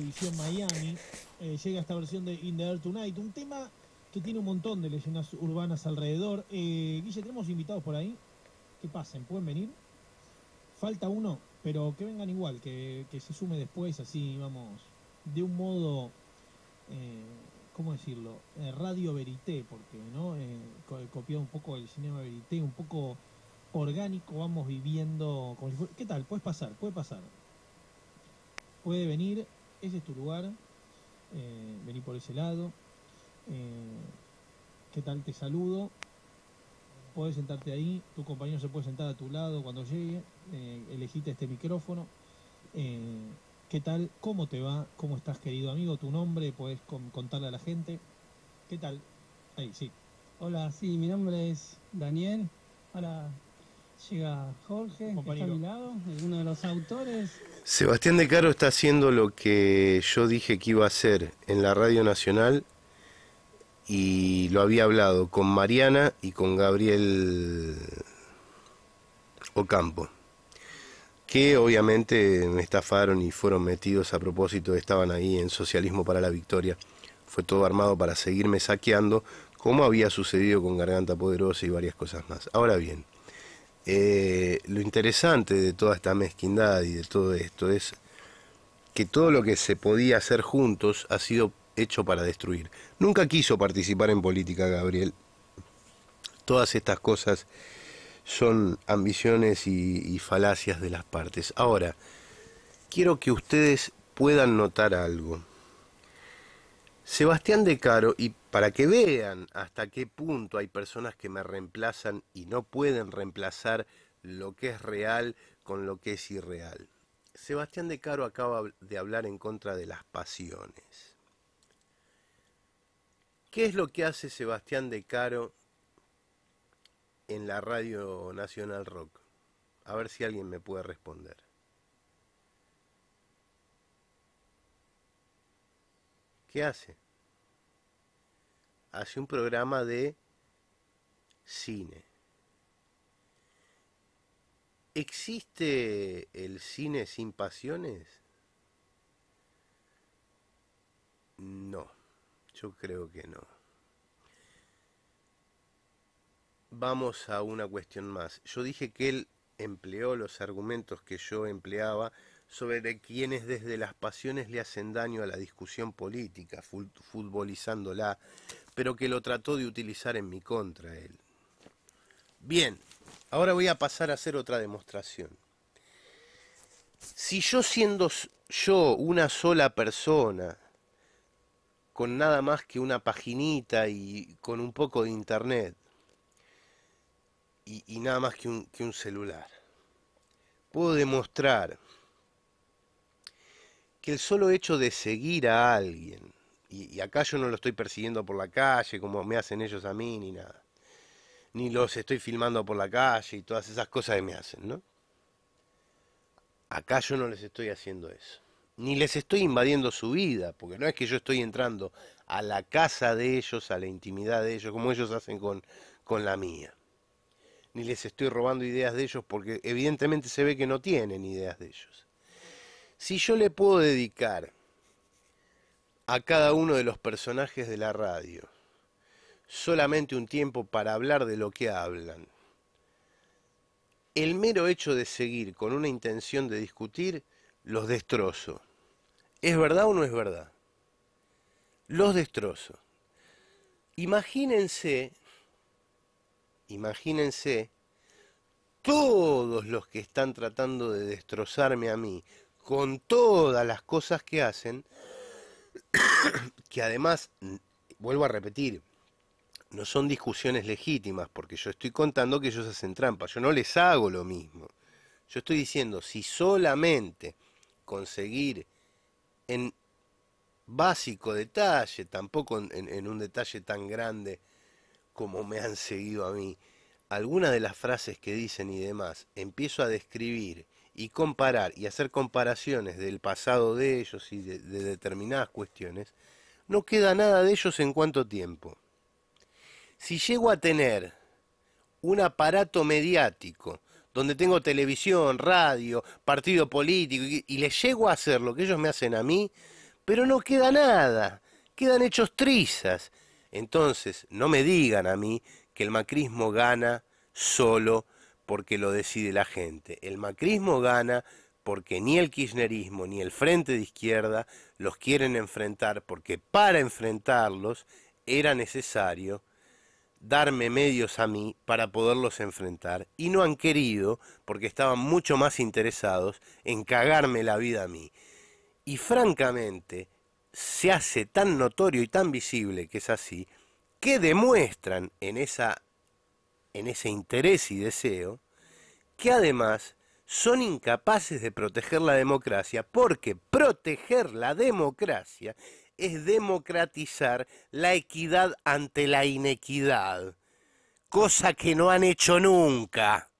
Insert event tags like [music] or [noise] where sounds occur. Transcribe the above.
edición Miami, eh, llega esta versión de In the Air Tonight, un tema que tiene un montón de leyendas urbanas alrededor. Eh, Guille, tenemos invitados por ahí. Que pasen, pueden venir. Falta uno, pero que vengan igual, que, se sume después, así vamos, de un modo, como eh, ¿cómo decirlo? Eh, radio Verité, porque no copiado un poco el cinema Verité, un poco orgánico, vamos viviendo. ¿Qué tal? Puedes pasar, puede pasar. Puede venir, ese es tu lugar, eh, vení por ese lado, eh, qué tal te saludo, Puedes sentarte ahí, tu compañero se puede sentar a tu lado cuando llegue, eh, elegiste este micrófono, eh, qué tal, cómo te va, cómo estás querido amigo, tu nombre, puedes contarle a la gente, qué tal, ahí sí. Hola, sí, mi nombre es Daniel, hola, autores. Sebastián de Caro está haciendo lo que yo dije que iba a hacer en la Radio Nacional y lo había hablado con Mariana y con Gabriel Ocampo, que obviamente me estafaron y fueron metidos a propósito, estaban ahí en Socialismo para la Victoria. Fue todo armado para seguirme saqueando, como había sucedido con Garganta Poderosa y varias cosas más. Ahora bien, eh, lo interesante de toda esta mezquindad y de todo esto es que todo lo que se podía hacer juntos ha sido hecho para destruir. Nunca quiso participar en política, Gabriel. Todas estas cosas son ambiciones y falacias de las partes. Ahora, quiero que ustedes puedan notar algo. Sebastián de Caro, y para que vean hasta qué punto hay personas que me reemplazan y no pueden reemplazar lo que es real con lo que es irreal. Sebastián de Caro acaba de hablar en contra de las pasiones. ¿Qué es lo que hace Sebastián de Caro en la Radio Nacional Rock? A ver si alguien me puede responder. ¿Qué hace? Hace un programa de cine. ¿Existe el cine sin pasiones? No, yo creo que no. Vamos a una cuestión más. Yo dije que él empleó los argumentos que yo empleaba sobre quienes desde las pasiones le hacen daño a la discusión política, futbolizándola, pero que lo trató de utilizar en mi contra él. Bien, ahora voy a pasar a hacer otra demostración. Si yo siendo yo una sola persona, con nada más que una paginita y con un poco de internet, y, nada más que que un celular, puedo demostrar que el solo hecho de seguir a alguien, y, acá yo no lo estoy persiguiendo por la calle como me hacen ellos a mí, ni nada, ni los estoy filmando por la calle y todas esas cosas que me hacen, ¿no? Acá yo no les estoy haciendo eso. Ni les estoy invadiendo su vida, porque no es que yo estoy entrando a la casa de ellos, a la intimidad de ellos, como ellos hacen con, con la mía. Ni les estoy robando ideas de ellos, porque evidentemente se ve que no tienen ideas de ellos si yo le puedo dedicar a cada uno de los personajes de la radio solamente un tiempo para hablar de lo que hablan, el mero hecho de seguir con una intención de discutir los destrozo. ¿Es verdad o no es verdad? Los destrozo. Imagínense, imagínense todos los que están tratando de destrozarme a mí, con todas las cosas que hacen, [coughs] que además, vuelvo a repetir, no son discusiones legítimas, porque yo estoy contando que ellos hacen trampa, yo no les hago lo mismo. Yo estoy diciendo, si solamente conseguir en básico detalle, tampoco en, en, un detalle tan grande como me han seguido a mí, algunas de las frases que dicen y demás, empiezo a describir y comparar y hacer comparaciones del pasado de ellos y de, determinadas cuestiones, no queda nada de ellos en cuánto tiempo. Si llego a tener un aparato mediático, donde tengo televisión, radio, partido político, y, y, les llego a hacer lo que ellos me hacen a mí, pero no queda nada, quedan hechos trizas. Entonces, no me digan a mí que el macrismo gana solo porque lo decide la gente. El macrismo gana porque ni el kirchnerismo ni el frente de izquierda los quieren enfrentar, porque para enfrentarlos era necesario darme medios a mí para poderlos enfrentar y no han querido porque estaban mucho más interesados en cagarme la vida a mí. Y francamente, se hace tan notorio y tan visible que es así, que demuestran en esa en ese interés y deseo, que además son incapaces de proteger la democracia, porque proteger la democracia es democratizar la equidad ante la inequidad, cosa que no han hecho nunca.